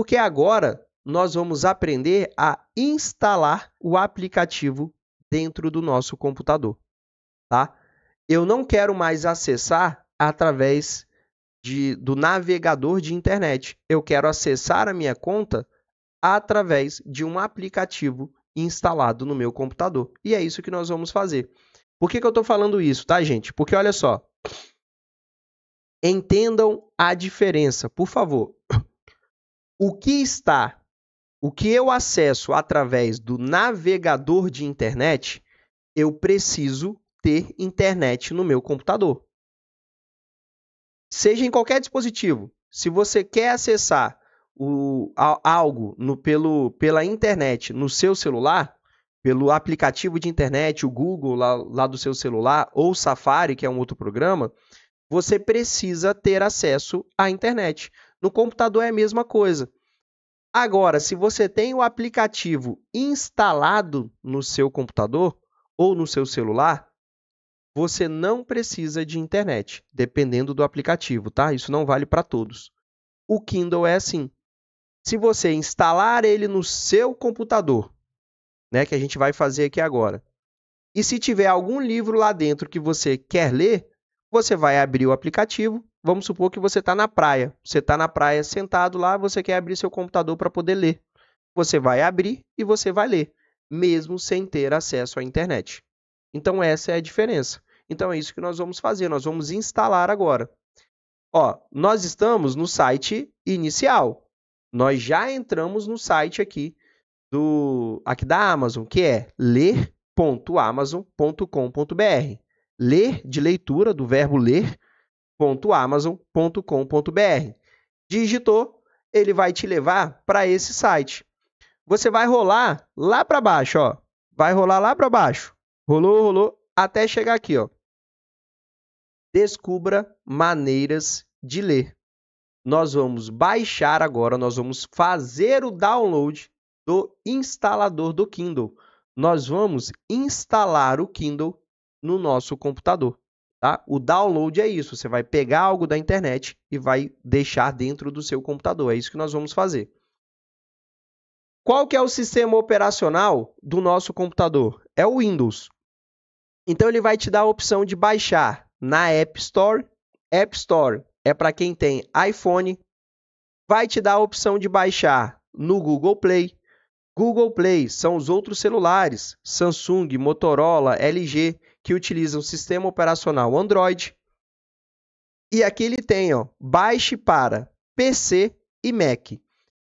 porque agora nós vamos aprender a instalar o aplicativo dentro do nosso computador, tá? Eu não quero mais acessar através de, do navegador de internet. Eu quero acessar a minha conta através de um aplicativo instalado no meu computador. E é isso que nós vamos fazer. Por que, que eu estou falando isso, tá, gente? Porque olha só. Entendam a diferença, por favor o que está, o que eu acesso através do navegador de internet, eu preciso ter internet no meu computador. Seja em qualquer dispositivo, se você quer acessar o, algo no, pelo, pela internet no seu celular, pelo aplicativo de internet, o Google lá, lá do seu celular, ou o Safari, que é um outro programa, você precisa ter acesso à internet. No computador é a mesma coisa. Agora, se você tem o aplicativo instalado no seu computador ou no seu celular, você não precisa de internet, dependendo do aplicativo, tá? Isso não vale para todos. O Kindle é assim. Se você instalar ele no seu computador, né, que a gente vai fazer aqui agora, e se tiver algum livro lá dentro que você quer ler, você vai abrir o aplicativo vamos supor que você está na praia. Você está na praia sentado lá, você quer abrir seu computador para poder ler. Você vai abrir e você vai ler, mesmo sem ter acesso à internet. Então essa é a diferença. Então é isso que nós vamos fazer. Nós vamos instalar agora. Ó, nós estamos no site inicial. Nós já entramos no site aqui do aqui da Amazon, que é ler.amazon.com.br. Ler de leitura do verbo ler www.amazon.com.br. Digitou, ele vai te levar para esse site. Você vai rolar lá para baixo, ó. Vai rolar lá para baixo. Rolou, rolou até chegar aqui, ó. Descubra maneiras de ler. Nós vamos baixar agora, nós vamos fazer o download do instalador do Kindle. Nós vamos instalar o Kindle no nosso computador. Tá? O download é isso, você vai pegar algo da internet e vai deixar dentro do seu computador. É isso que nós vamos fazer. Qual que é o sistema operacional do nosso computador? É o Windows. Então ele vai te dar a opção de baixar na App Store. App Store é para quem tem iPhone. Vai te dar a opção de baixar no Google Play. Google Play são os outros celulares, Samsung, Motorola, LG que utiliza o sistema operacional Android. E aqui ele tem, ó, baixe para PC e Mac.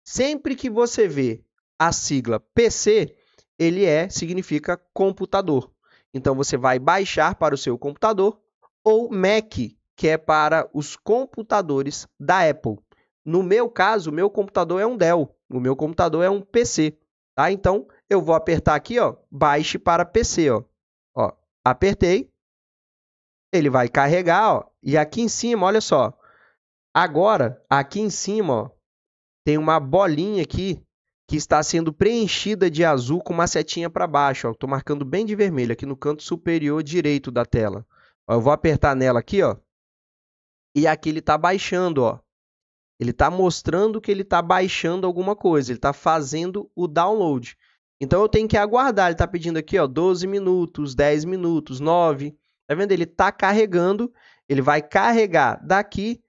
Sempre que você vê a sigla PC, ele é significa computador. Então você vai baixar para o seu computador ou Mac, que é para os computadores da Apple. No meu caso, o meu computador é um Dell, o meu computador é um PC, tá? Então eu vou apertar aqui, ó, baixe para PC, ó. Apertei. Ele vai carregar, ó. E aqui em cima, olha só. Agora, aqui em cima, ó, tem uma bolinha aqui que está sendo preenchida de azul com uma setinha para baixo. Estou marcando bem de vermelho aqui no canto superior direito da tela. Ó, eu vou apertar nela aqui, ó. E aqui ele está baixando, ó. Ele está mostrando que ele está baixando alguma coisa. Ele está fazendo o download. Então eu tenho que aguardar. Ele está pedindo aqui, ó, 12 minutos, 10 minutos, 9. Tá vendo? Ele está carregando. Ele vai carregar daqui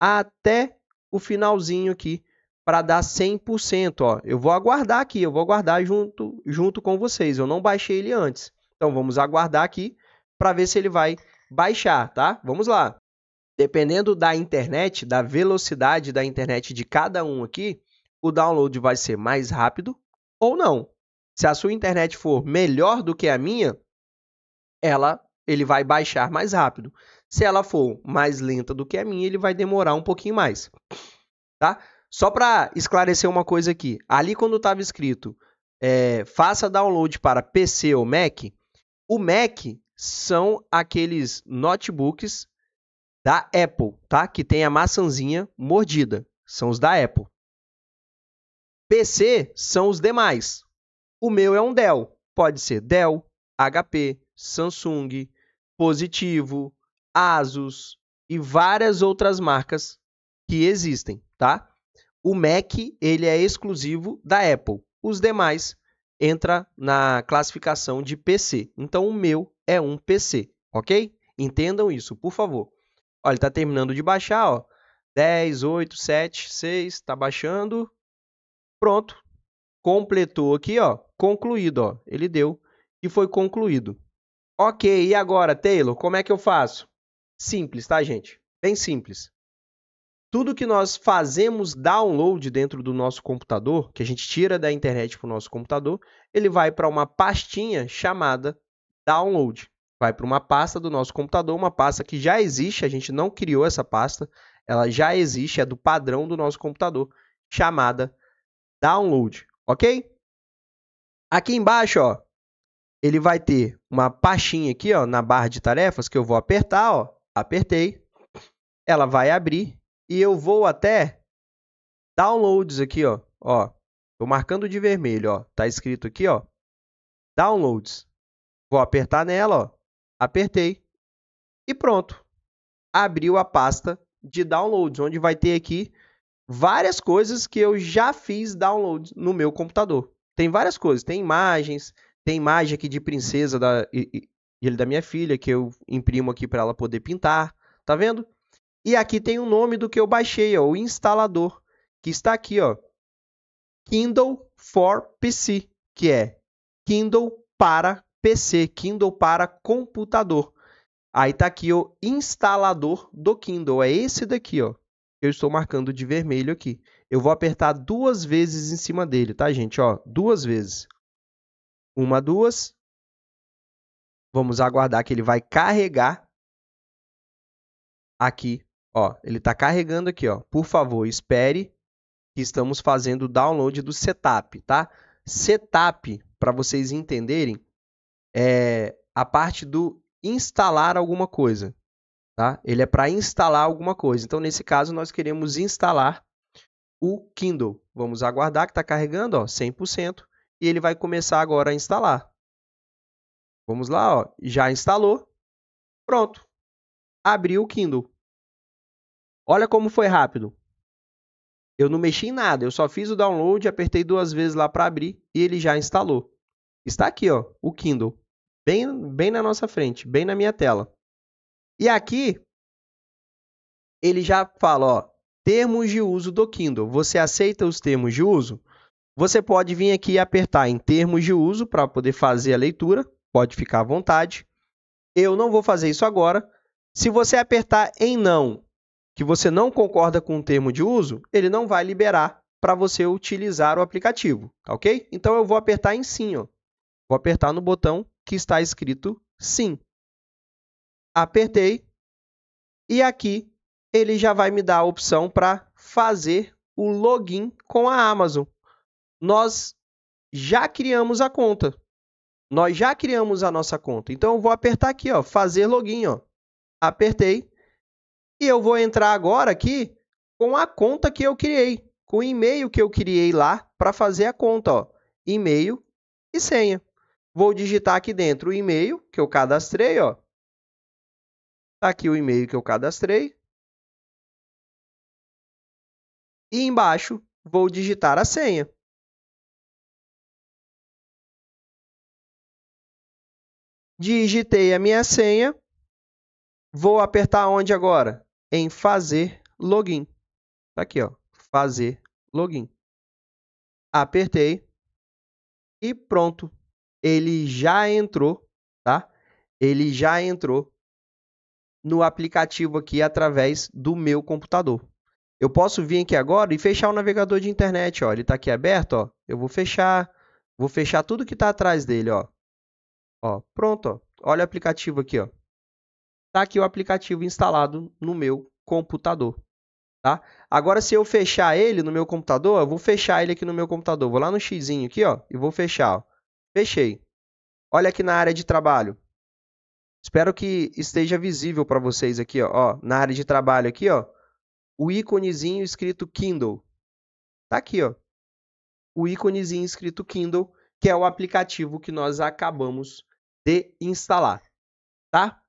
até o finalzinho aqui para dar 100%, ó. Eu vou aguardar aqui, eu vou aguardar junto junto com vocês. Eu não baixei ele antes. Então vamos aguardar aqui para ver se ele vai baixar, tá? Vamos lá. Dependendo da internet, da velocidade da internet de cada um aqui, o download vai ser mais rápido ou não. Se a sua internet for melhor do que a minha, ela ele vai baixar mais rápido. Se ela for mais lenta do que a minha, ele vai demorar um pouquinho mais. Tá? Só para esclarecer uma coisa aqui. Ali quando estava escrito é, faça download para PC ou Mac, o Mac são aqueles notebooks da Apple, tá? Que tem a maçãzinha mordida. São os da Apple. PC são os demais, o meu é um Dell. Pode ser Dell, HP, Samsung, Positivo, Asus e várias outras marcas que existem, tá? O Mac, ele é exclusivo da Apple. Os demais entra na classificação de PC. Então o meu é um PC, OK? Entendam isso, por favor. Olha, está terminando de baixar, ó. 10, 8, 7, 6, está baixando. Pronto, completou aqui, ó, concluído, ó. Ele deu que foi concluído. Ok, e agora, Taylor, como é que eu faço? Simples, tá, gente? Bem simples. Tudo que nós fazemos download dentro do nosso computador, que a gente tira da internet para o nosso computador, ele vai para uma pastinha chamada download. Vai para uma pasta do nosso computador, uma pasta que já existe, a gente não criou essa pasta, ela já existe, é do padrão do nosso computador, chamada download. Ok? Aqui embaixo, ó, ele vai ter uma pastinha aqui, ó, na barra de tarefas que eu vou apertar, ó. Apertei. Ela vai abrir e eu vou até downloads aqui, ó. Ó, tô marcando de vermelho, ó. Tá escrito aqui, ó. Downloads. Vou apertar nela, ó. Apertei. E pronto. Abriu a pasta de downloads, onde vai ter aqui várias coisas que eu já fiz download no meu computador. Tem várias coisas, tem imagens, tem imagem aqui de princesa da ele da minha filha que eu imprimo aqui para ela poder pintar, tá vendo? E aqui tem o nome do que eu baixei, ó, o instalador, que está aqui, ó. Kindle for PC, que é Kindle para PC, Kindle para computador. Aí tá aqui o instalador do Kindle, é esse daqui, ó eu estou marcando de vermelho aqui. Eu vou apertar duas vezes em cima dele, tá, gente? Ó, duas vezes. Uma, duas. Vamos aguardar que ele vai carregar aqui, ó. Ele está carregando aqui, ó. Por favor, espere que estamos fazendo o download do setup, tá? Setup, para vocês entenderem, é a parte do instalar alguma coisa. Tá? Ele é para instalar alguma coisa. Então, nesse caso, nós queremos instalar o Kindle. Vamos aguardar que está carregando, ó, 100%, e ele vai começar agora a instalar. Vamos lá, ó, já instalou. Pronto. Abriu o Kindle. Olha como foi rápido. Eu não mexi em nada, eu só fiz o download, apertei duas vezes lá para abrir e ele já instalou. Está aqui, ó, o Kindle, bem, bem na nossa frente, bem na minha tela. E aqui ele já fala, ó, termos de uso do Kindle. Você aceita os termos de uso? Você pode vir aqui e apertar em termos de uso para poder fazer a leitura, pode ficar à vontade. Eu não vou fazer isso agora. Se você apertar em não, que você não concorda com o termo de uso, ele não vai liberar para você utilizar o aplicativo, tá ok? Então eu vou apertar em sim, ó. Vou apertar no botão que está escrito sim apertei e aqui ele já vai me dar a opção para fazer o login com a Amazon. Nós já criamos a conta. Nós já criamos a nossa conta. Então eu vou apertar aqui, ó, fazer login, ó. Apertei e eu vou entrar agora aqui com a conta que eu criei, com o e-mail que eu criei lá para fazer a conta, ó. E-mail e senha. Vou digitar aqui dentro o e-mail que eu cadastrei, ó, Tá aqui o e-mail que eu cadastrei. E embaixo vou digitar a senha. Digitei a minha senha. Vou apertar onde agora? Em fazer login. Tá aqui, ó. Fazer login. Apertei. E pronto. Ele já entrou, tá? Ele já entrou no aplicativo aqui através do meu computador. Eu posso vir aqui agora e fechar o navegador de internet, ó. Ele está aqui aberto, ó. Eu vou fechar, vou fechar tudo que está atrás dele, ó. Ó, pronto, ó. Olha o aplicativo aqui, ó. Está aqui o aplicativo instalado no meu computador, tá? Agora se eu fechar ele no meu computador, eu vou fechar ele aqui no meu computador. Vou lá no xizinho aqui, ó, e vou fechar, ó. Fechei. Olha aqui na área de trabalho. Espero que esteja visível para vocês aqui, ó, ó, na área de trabalho aqui, ó, o íconezinho escrito Kindle. Tá aqui, ó. O íconezinho escrito Kindle, que é o aplicativo que nós acabamos de instalar, tá?